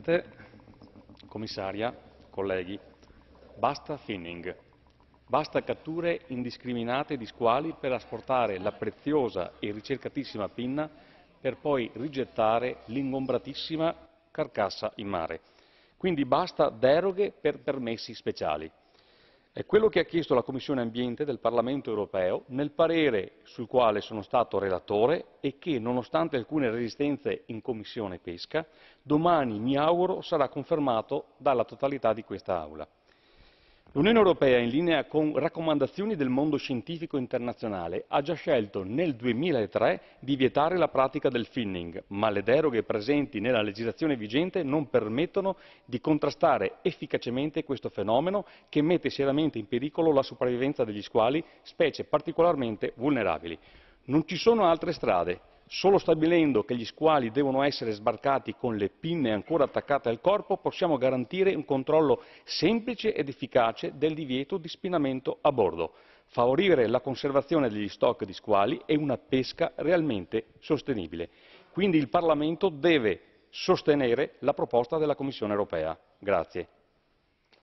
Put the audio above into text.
Presidente, Commissaria, colleghi, basta finning, basta catture indiscriminate di squali per asportare la preziosa e ricercatissima pinna per poi rigettare l'ingombratissima carcassa in mare. Quindi basta deroghe per permessi speciali. È quello che ha chiesto la Commissione Ambiente del Parlamento europeo nel parere sul quale sono stato relatore e che, nonostante alcune resistenze in Commissione Pesca, domani mi auguro sarà confermato dalla totalità di questa Aula. L'Unione Europea, in linea con raccomandazioni del mondo scientifico internazionale, ha già scelto nel 2003 di vietare la pratica del finning, ma le deroghe presenti nella legislazione vigente non permettono di contrastare efficacemente questo fenomeno che mette seriamente in pericolo la sopravvivenza degli squali, specie particolarmente vulnerabili. Non ci sono altre strade Solo stabilendo che gli squali devono essere sbarcati con le pinne ancora attaccate al corpo possiamo garantire un controllo semplice ed efficace del divieto di spinamento a bordo, favorire la conservazione degli stock di squali e una pesca realmente sostenibile. Quindi il Parlamento deve sostenere la proposta della Commissione europea. Grazie.